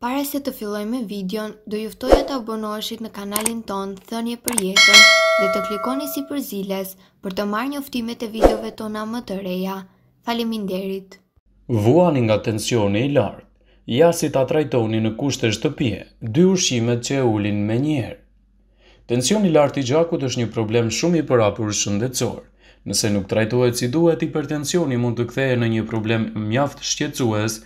Pare se të filloj me videon, do juftoj e të abonoshit në kanalin ton, thënje për jetën dhe të klikoni si për ziles për të marrë një uftimet e videove tona më të reja. Falimin derit! Vuani nga tensioni i lartë, ja si ta trajtoni në kushtë e shtëpje, dy ushimet që e ulin me njerë. Tensioni lartë i gjakut është një problem shumë i përapur shëndecorë. Nëse nuk trajtohet si duhet, hipertensioni mund të kthehet në një problem mjaft shqetësues,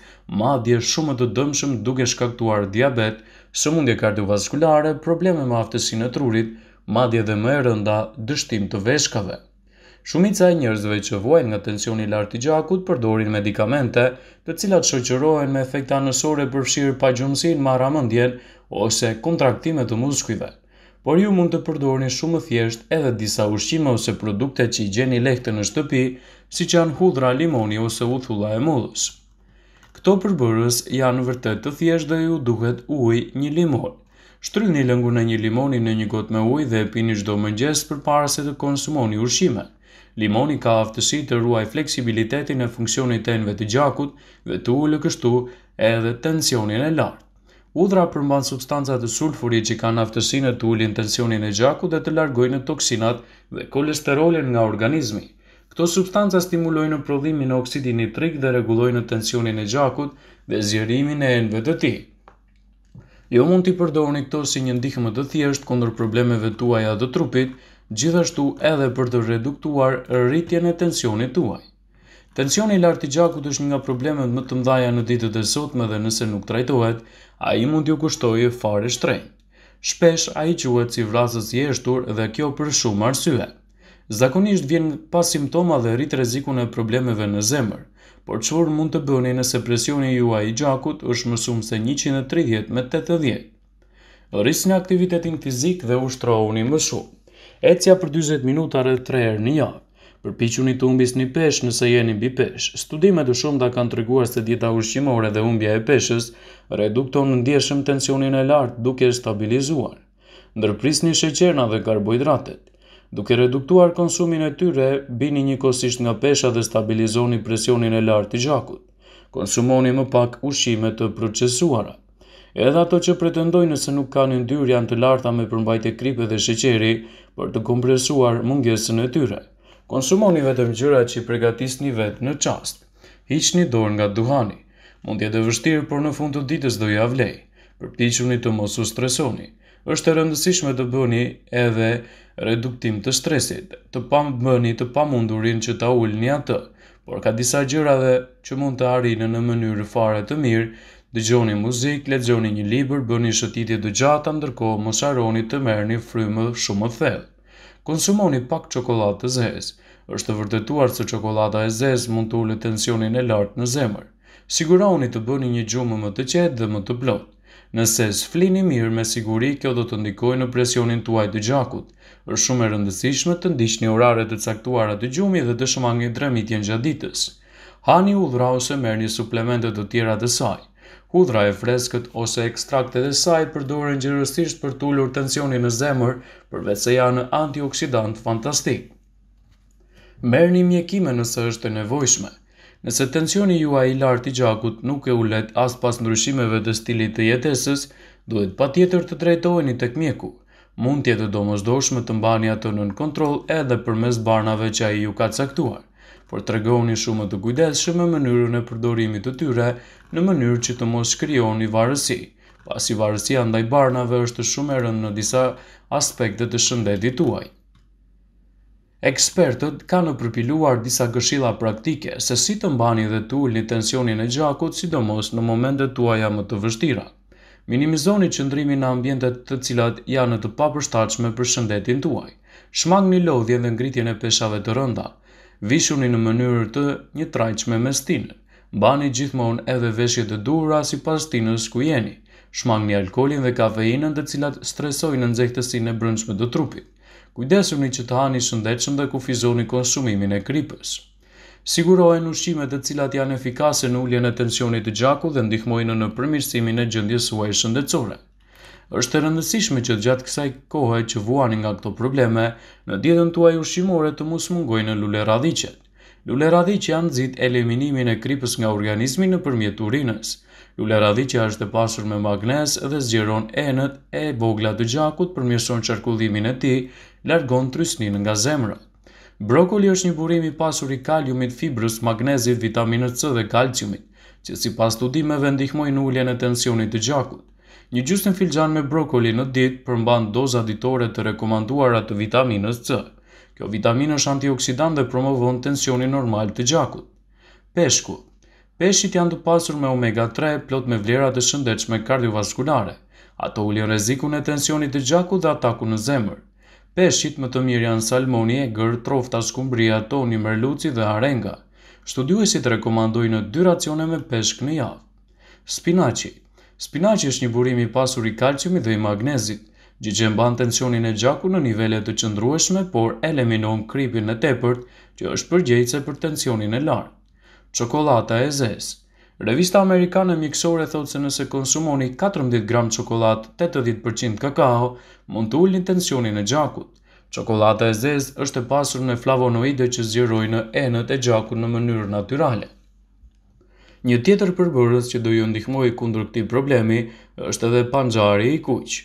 madje shumë të dëmshëm duke shkaktuar diabet, sëmundje kardiovaskulare, probleme me aftësinë e trurit, madje edhe më e rënda, dështim të veshkave. Shumica e njerëzve që vuajnë nga tensioni i lartë i gjakut përdorin medikamente, të cilat shoqërohen me efekte anësore përfshirë pagjumësinë, marramendjen ose kontraktime të muskujve por ju mund të përdorni shumë thjesht edhe disa ushqime ose produkte që i gjeni lehtë në shtëpi, si që janë hudra limoni ose uthulla e mudhës. Këto përbërës janë vërtet të thjesht dhe ju duhet uj një limon. një lëngun e një limoni në një gotë me ujë dhe pini çdo mëngjes përpara se të konsumoni ushqime. Limoni ka aftësi të ruaj fleksibilitetin e funksionit të të gjakut dhe të ullë kështu edhe tensionin e lartë. Udhra përmban substancat e sulfuri që kanë aftësinë të ullin tensionin e gjaku dhe të largojnë toksinat dhe kolesterolin nga organizmi. Këto substanca stimulojnë prodhimin e oksidit nitrik dhe rregullojnë tensionin e gjakut dhe zjerimin e enëve të tij. Jo mund t'i përdorni këto si një ndihmë të thjeshtë kundër problemeve tuaja të trupit, gjithashtu edhe për të reduktuar rritjen e tensionit tuaj. Tensioni i lartë i gjakut është një nga problemet më të mëdha në ditët e sotme dhe nëse nuk trajtohet, a i mund t'ju kushtojë fare shtrejnë. Shpesh a i quet si vrasës jeshtur dhe kjo për shumë arsye. Zakonisht vjen pas simptoma dhe rrit rezikun e problemeve në zemër, por qërë mund të bëni nëse presioni ju a i gjakut është më shumë se 130 me 80. Rris në aktivitetin fizik dhe ushtrojuni më shumë. Ecja për 20 minuta rrë 3 erë një javë. Përpiquni të humbis një pesh nëse jeni mbi pesh. Studime të shumë da kanë të reguar se dita ushqimore dhe humbja e peshës redukton në ndjeshëm tensionin e lartë duke stabilizuar. Ndërpris një sheqerna dhe karboidratet. Duke reduktuar konsumin e tyre, bini një kosisht nga pesha dhe stabilizoni presionin e lartë të gjakut. Konsumoni më pak ushqime të procesuara. Edhe ato që pretendojnë nëse nuk ka një ndyrë janë të larta me përmbajt e kripe dhe sheqeri për të kompresuar mungesën e tyre. Konsumoni vetëm gjyra që i përgatisni vetë në qast. Hiqni dorë nga duhani. Mund jetë e vështirë, por në fund të ditës do ja vlej. Përpiquni të mos u stresoni. Është e rëndësishme të bëni edhe reduktim të stresit, të pam bëni të pamundurin që ta ulni atë, por ka disa gjëra dhe që mund të arrinë në mënyrë fare të mirë, dëgjoni muzik, lexoni një libër, bëni shëtitje të gjata, ndërkohë mos harroni të merrni frymë shumë të thellë. Konsumoni pak çokoladë të zezë. Është vërtetuar se çokolada e zezë mund të ulë tensionin e lartë në zemër. Sigurohuni të bëni një gjumë më të qetë dhe më të plotë. Nëse sflini mirë me siguri, kjo do të ndikojë në presionin tuaj të gjakut. Është shumë e rëndësishme të ndiqni oraret e caktuara të gjumit dhe të shmangni dremitjen gjatë ditës. Hani udhra ose merrni suplemente të tjera të saj. Udhra e freskët ose ekstrakte dhe saj përdoren gjërësisht për tullur tensionin në zemër, përvec se janë antioksidant fantastik. Merë një mjekime nëse është e nevojshme. Nëse tensioni a i lartë i gjakut nuk e ullet as pas ndryshimeve dhe stilit të jetesis, duhet pa tjetër të drejtojni të këmjeku. Mund tjetë do doshme të mbani atë nën kontrol edhe për mes barnave që a i ju ka caktuar por të regoni shumë të kujdeshëm mënyrën e përdorimit të tyre në mënyrë që të mos shkryoni varësi, pasi varësia ndaj barnave është shumë erën në disa aspektet të shëndetit tuaj. Ekspertët kanë përpiluar disa këshilla praktike se si të mbani dhe të ulni tensionin e gjakut, sidomos në momentet tuaja më të vështira. Minimizoni qëndrimin në ambientet të cilat janë të papërshtatshme për shëndetin tuaj. Shmangni lodhjen dhe ngritjen e peshave të rënda vishuni në mënyrë të një trajqme me mestinë, Bani gjithmonë edhe veshjet e dura si pas ku jeni. Shmang një alkolin dhe kafeinën dhe cilat stresojnë në nxehtësin e brëndshme të trupit. Kujdesuni që të hani shëndetshëm dhe kufizoni konsumimin e kripës. Sigurohen ushqimet të cilat janë efikase në ulljen e tensionit të gjaku dhe ndihmojnë në përmirësimin e gjëndjesuaj uaj është e rëndësishme që gjatë kësaj kohë që vuani nga këto probleme, në dietën tuaj ushqimore të mos mungojnë lule radhiqe. Lule radhiqe janë nxit eliminimin e kripës nga organizmi nëpërmjet urinës. Lule radhiqe është e pasur me magnez dhe zgjeron enët e vogla të gjakut, përmirëson qarkullimin e tij, largon trysnin nga zemra. Brokoli është një burim i pasur i kaliumit, fibrës, magnezit, vitaminës C dhe kalciumit, që si pas studimeve ndihmojnë ulljen e tensionit të gjakut. Një gjysmë filxhan me brokoli në ditë përmban doza ditore të rekomanduara të vitaminës C. Kjo vitaminë është antioksidan dhe promovon tensionin normal të gjakut. Peshku. Peshqit janë të pasur me omega 3 plot me vlera të shëndetshme kardiovaskulare. Ato ulin rrezikun e tensionit të gjakut dhe atakun në zemër. Peshqit më të mirë janë salmoni, egër, trofta, skumbria, toni, merluci dhe arenga. Studiuesit rekomandojnë dy racione me peshk në javë. Spinaci Spinaqi është një burim i pasur i kalciumit dhe i magnezit, gjë që mban tensionin e gjakut në nivele të qëndrueshme, por eliminon kripën e tepërt, që është përgjegjëse për tensionin e lartë. Çokollata e zezë. Revista amerikane mjekësore thotë se nëse konsumoni 14 gram çokoladë, 80% kakao, mund të ulni tensionin e gjakut. Çokollata e zezë është e pasur me flavonoide që zgjerojnë enët e gjakut në mënyrë natyrale. Një tjetër përbërës që do ju ndihmoj kundur këti problemi është edhe panxari i kuqë.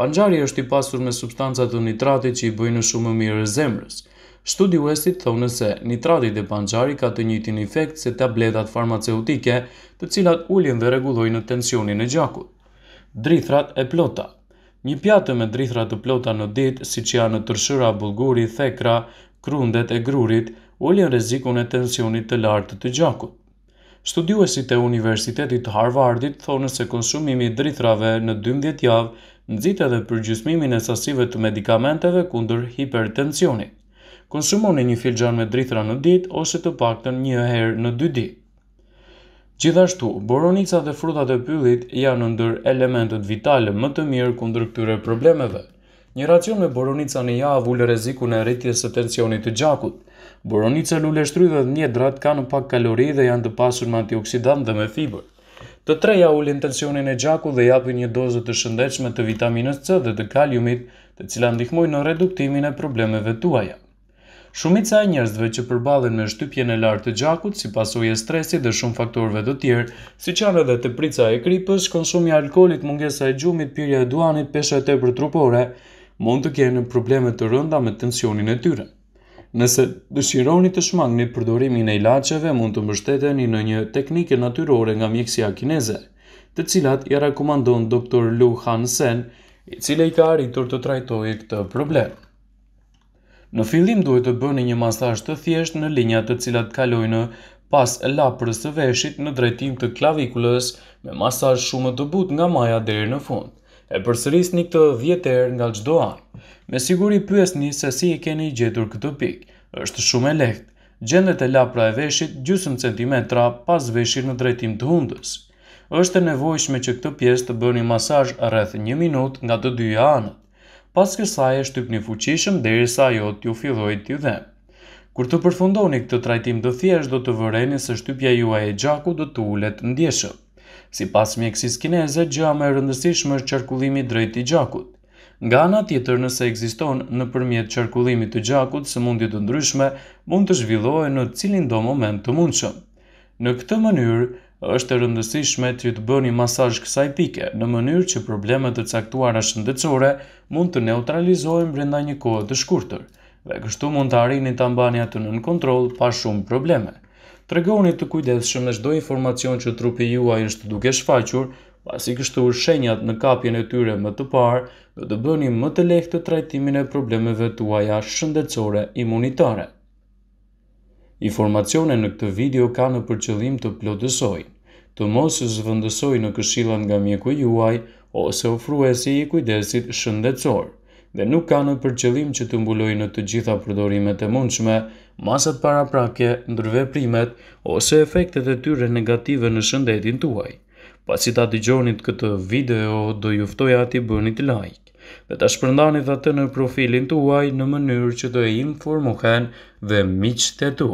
Panxari është i pasur me substancat të nitratit që i bëjnë shumë mirë zemrës. Studi Westit thonë se nitratit e panxari ka të njëtin efekt se tabletat farmaceutike të cilat ullin dhe regulojnë tensionin e gjakut. Drithrat e plota Një pjatë me drithrat të plota në dit, si që janë tërshëra, bulguri, thekra, krundet e grurit, ullin rezikun e tensionit të lartë të gjakut. Studiuesit e Universitetit Harvardit thonë se konsumimi i drithrave në 12 javë nxit edhe përgjysmimin e sasive të medikamenteve kundër hipertensionit. Konsumoni një filxhan me drithra në ditë ose të paktën një herë në 2 ditë. Gjithashtu, boronica dhe frutat e pyllit janë ndër elementet vitale më të mirë kundër këtyre problemeve. Një racion me boronica në javë avullë reziku në rritjes së tensionit të gjakut. Boronica lullë shtrydhe drat mjedrat kanë pak kalori dhe janë të pasur me antioksidant dhe me fiber. Të treja ullë tensionin e gjakut dhe japin një dozë të shëndechme të vitaminës C dhe të kaliumit të cila ndihmojnë në reduktimin e problemeve tuaja. Shumica e njerëzve që përballen me shtypjen e lartë të gjakut si pasojë e stresit dhe shumë faktorëve të tjerë, siç janë edhe teprica e kripës, konsumi i alkoolit, mungesa e gjumit, pirja e duanit, peshë e tepërt trupore, mund të kene probleme të rënda me tensionin e tyre. Nëse dëshironi të shmangni përdorimin e ilaqeve, mund të mbështeteni në një teknike natyrore nga mjekësia kineze, të cilat i rekomandon dr. Lu Han Sen, i cile i ka arritur të trajtoje këtë problem. Në fillim duhet të bëni një masaj të thjesht në linjat të cilat kalojnë pas laprës të veshit në drejtim të klavikulës me masaj shumë të but nga maja deri në fund e përsëris një këtë vjetër nga gjdo anë. Me siguri pyes një se si i keni gjetur këtë pikë, është shumë e lehtë, gjendet e lapra e veshit gjusëm centimetra pas veshit në drejtim të hundës. është e nevojshme që këtë pjesë të bëni masaj rreth një minut nga të dyja anët. Pas kësaj e shtyp një fuqishëm deri sa jo t'ju filloj t'ju dhem. Kur të përfundoni këtë trajtim të thjesht, do të vëreni se shtypja juaj e gjaku do të ullet ndjeshëm. Si pas mjekësis kineze, gjëa me rëndësishme është qërkullimi drejt i gjakut. Nga ana tjetër, nëse ekziston në përmjet qërkullimit të gjakut së mundit të ndryshme, mund të zhvillohen në cilin do moment të mundshëm. Në këtë mënyrë, është e rëndësishme të ju të bëni masaj kësaj pike, në mënyrë që problemet të caktuara shëndecore mund të neutralizohen brenda një kohë të shkurtër, dhe kështu mund të arini të ambani atë në kontrol pa shumë probleme tregoni të kujdesshëm në çdo informacion që trupi juaj është duke shfaqur, pasi kështu shenjat në kapjen e tyre më të parë do të bëni më të lehtë të trajtimin e problemeve tuaja shëndetësore imunitare. Informacione në këtë video ka në përqëllim të plotësoj, të mos zëvëndësoj në këshilan nga mjeku juaj ose ofruesi i kujdesit shëndecorë dhe nuk kanë për qëllim që të mbulojnë të gjitha përdorimet e mundshme, masat para prake, ndërve primet, ose efektet e tyre negative në shëndetin tuaj. Pas i ta të gjonit këtë video, do juftoj ati bënit like, dhe të shpërndani dhe të në profilin tuaj në mënyrë që do e informohen dhe miqë të tu.